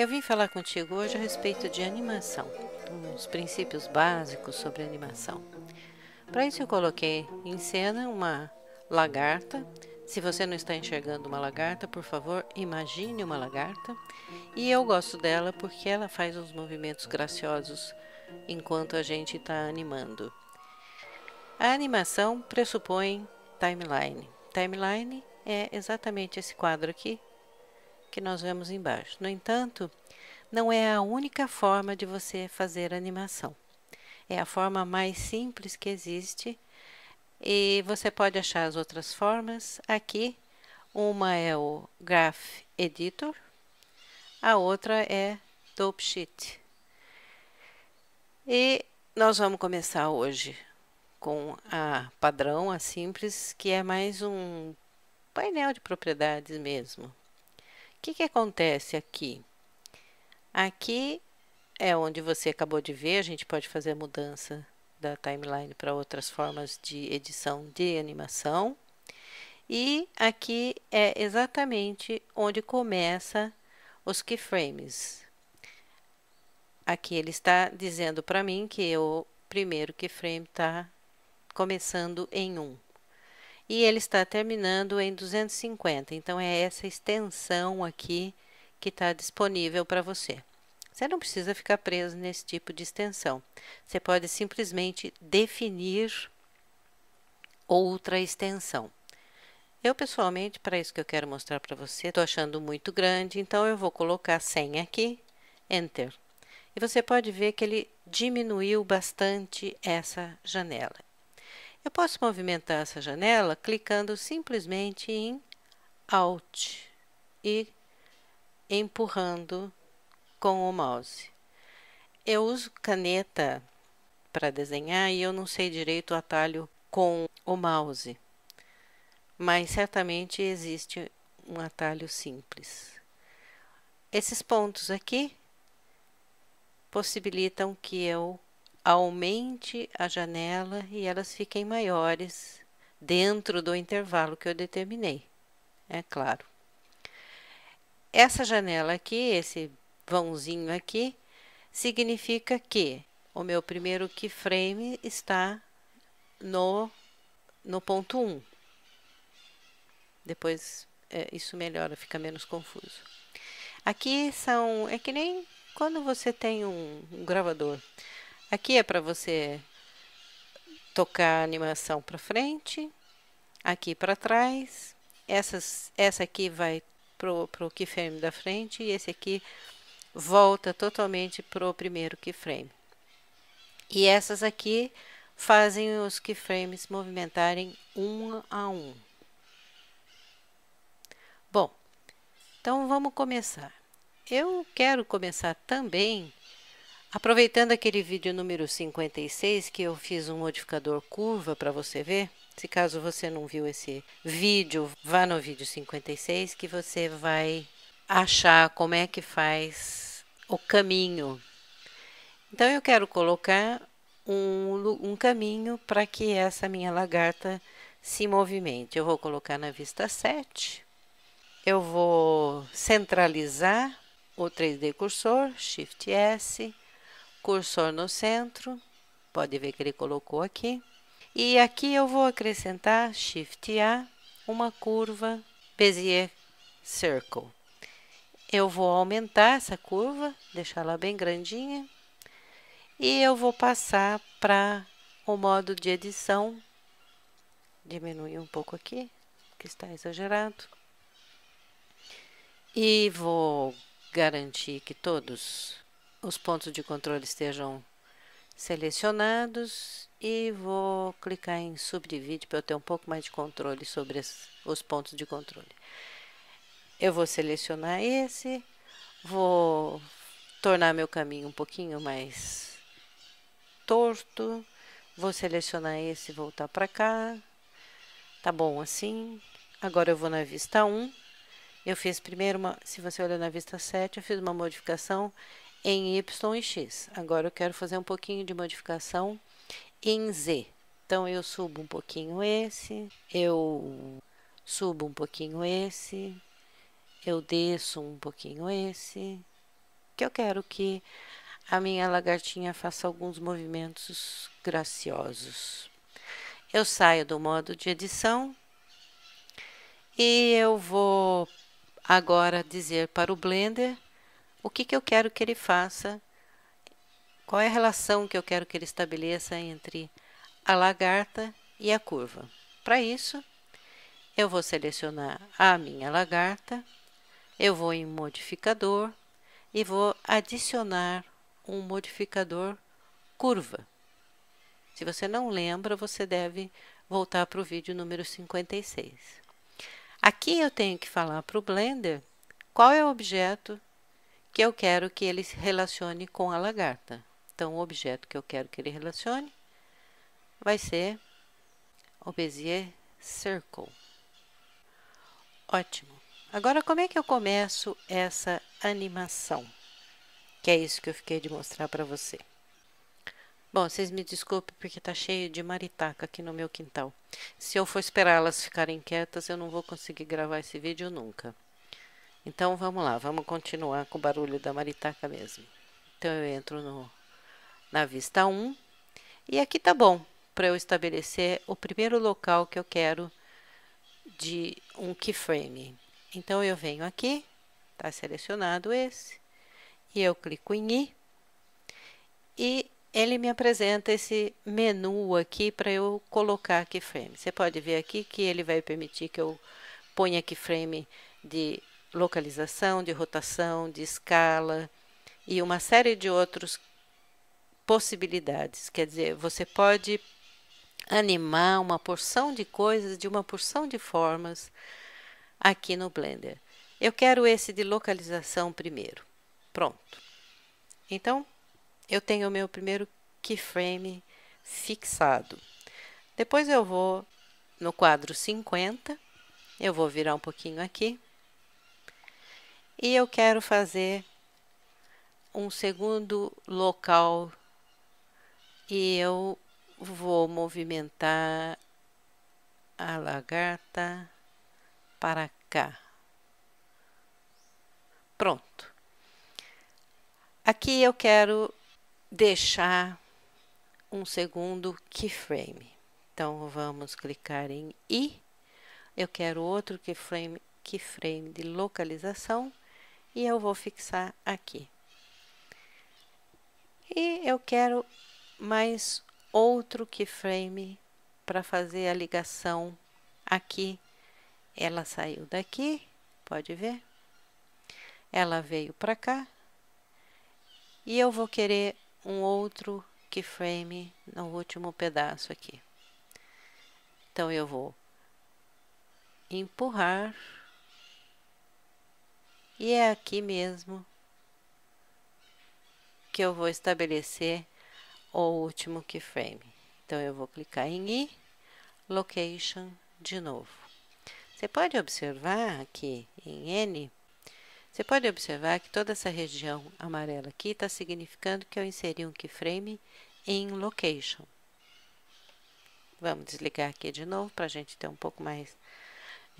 Eu vim falar contigo hoje a respeito de animação, uns princípios básicos sobre animação. Para isso eu coloquei em cena uma lagarta. Se você não está enxergando uma lagarta, por favor, imagine uma lagarta. E eu gosto dela porque ela faz uns movimentos graciosos enquanto a gente está animando. A animação pressupõe timeline. Timeline é exatamente esse quadro aqui que nós vemos embaixo. No entanto, não é a única forma de você fazer animação. É a forma mais simples que existe e você pode achar as outras formas aqui. Uma é o Graph Editor, a outra é Dope Sheet. E nós vamos começar hoje com a padrão, a simples, que é mais um painel de propriedades mesmo que, que acontece aqui? Aqui é onde você acabou de ver, a gente pode fazer a mudança da timeline para outras formas de edição de animação. E aqui é exatamente onde começa os keyframes. Aqui ele está dizendo para mim que o primeiro keyframe está começando em 1. Um e ele está terminando em 250. Então, é essa extensão aqui que está disponível para você. Você não precisa ficar preso nesse tipo de extensão. Você pode simplesmente definir outra extensão. Eu, pessoalmente, para isso que eu quero mostrar para você, estou achando muito grande, então eu vou colocar 100 aqui, Enter. E você pode ver que ele diminuiu bastante essa janela. Eu posso movimentar essa janela clicando simplesmente em Alt e empurrando com o mouse. Eu uso caneta para desenhar e eu não sei direito o atalho com o mouse, mas certamente existe um atalho simples. Esses pontos aqui possibilitam que eu aumente a janela e elas fiquem maiores dentro do intervalo que eu determinei, é claro. Essa janela aqui, esse vãozinho aqui, significa que o meu primeiro keyframe está no, no ponto 1. Um. Depois é, isso melhora, fica menos confuso. Aqui são, é que nem quando você tem um, um gravador. Aqui é para você tocar a animação para frente, aqui para trás. Essas, essa aqui vai pro, pro keyframe da frente e esse aqui volta totalmente pro primeiro keyframe. E essas aqui fazem os keyframes movimentarem um a um. Bom, então vamos começar. Eu quero começar também Aproveitando aquele vídeo número 56 que eu fiz um modificador curva para você ver, se caso você não viu esse vídeo, vá no vídeo 56 que você vai achar como é que faz o caminho. Então eu quero colocar um, um caminho para que essa minha lagarta se movimente. Eu vou colocar na vista 7, eu vou centralizar o 3D cursor, Shift S, cursor no centro, pode ver que ele colocou aqui. E aqui eu vou acrescentar Shift A, uma curva Bezier Circle. Eu vou aumentar essa curva, deixá-la bem grandinha. E eu vou passar para o modo de edição. Diminuir um pouco aqui, que está exagerado. E vou garantir que todos os pontos de controle estejam selecionados e vou clicar em subdivide para eu ter um pouco mais de controle sobre os pontos de controle. Eu vou selecionar esse, vou tornar meu caminho um pouquinho mais torto, vou selecionar esse e voltar para cá, tá bom assim. Agora eu vou na vista 1, eu fiz primeiro, uma, se você olhar na vista 7, eu fiz uma modificação, em y e x. Agora eu quero fazer um pouquinho de modificação em z. Então eu subo um pouquinho esse, eu subo um pouquinho esse, eu desço um pouquinho esse, que eu quero que a minha lagartinha faça alguns movimentos graciosos. Eu saio do modo de edição e eu vou agora dizer para o Blender o que, que eu quero que ele faça, qual é a relação que eu quero que ele estabeleça entre a lagarta e a curva. Para isso, eu vou selecionar a minha lagarta, eu vou em modificador e vou adicionar um modificador curva. Se você não lembra, você deve voltar para o vídeo número 56. Aqui eu tenho que falar para o Blender qual é o objeto que eu quero que ele se relacione com a lagarta. Então, o objeto que eu quero que ele relacione vai ser o Bezier Circle. Ótimo. Agora, como é que eu começo essa animação? Que é isso que eu fiquei de mostrar para você. Bom, vocês me desculpem porque está cheio de maritaca aqui no meu quintal. Se eu for esperar elas ficarem quietas, eu não vou conseguir gravar esse vídeo nunca. Então vamos lá, vamos continuar com o barulho da maritaca mesmo. Então eu entro no, na vista 1 e aqui tá bom para eu estabelecer o primeiro local que eu quero de um keyframe. Então eu venho aqui, tá selecionado esse, e eu clico em i e ele me apresenta esse menu aqui para eu colocar keyframe. Você pode ver aqui que ele vai permitir que eu ponha keyframe de localização, de rotação, de escala e uma série de outras possibilidades. Quer dizer, você pode animar uma porção de coisas de uma porção de formas aqui no Blender. Eu quero esse de localização primeiro. Pronto. Então, eu tenho o meu primeiro keyframe fixado. Depois eu vou no quadro 50, eu vou virar um pouquinho aqui e eu quero fazer um segundo local e eu vou movimentar a lagarta para cá. Pronto. Aqui eu quero deixar um segundo keyframe. Então vamos clicar em I. Eu quero outro keyframe, keyframe de localização e eu vou fixar aqui. E eu quero mais outro keyframe para fazer a ligação aqui. Ela saiu daqui, pode ver? Ela veio para cá. E eu vou querer um outro keyframe no último pedaço aqui. Então, eu vou empurrar e é aqui mesmo que eu vou estabelecer o último keyframe. Então, eu vou clicar em I, Location de novo. Você pode observar aqui em N, você pode observar que toda essa região amarela aqui está significando que eu inseri um keyframe em Location. Vamos desligar aqui de novo para a gente ter um pouco mais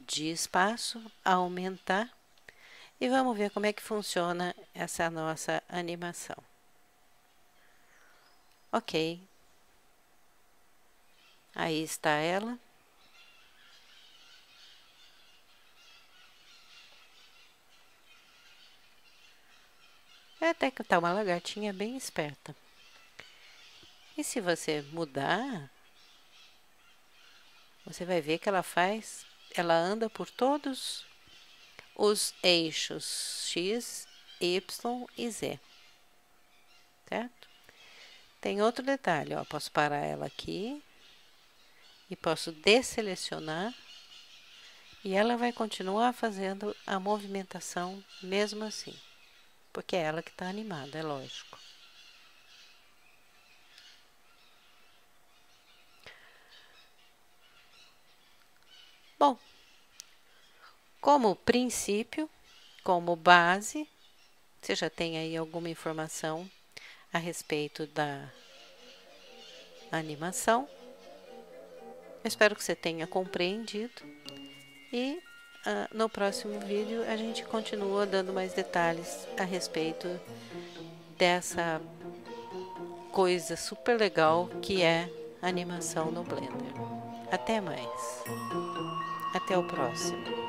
de espaço, aumentar e vamos ver como é que funciona essa nossa animação. Ok. Aí está ela. É até que tá uma lagartinha bem esperta. E se você mudar, você vai ver que ela faz, ela anda por todos os eixos X, Y e Z. Certo? Tem outro detalhe, ó, posso parar ela aqui e posso desselecionar e ela vai continuar fazendo a movimentação mesmo assim, porque é ela que está animada, é lógico. Bom, como princípio, como base, você já tem aí alguma informação a respeito da animação. Eu espero que você tenha compreendido e uh, no próximo vídeo a gente continua dando mais detalhes a respeito dessa coisa super legal que é animação no Blender. Até mais. Até o próximo.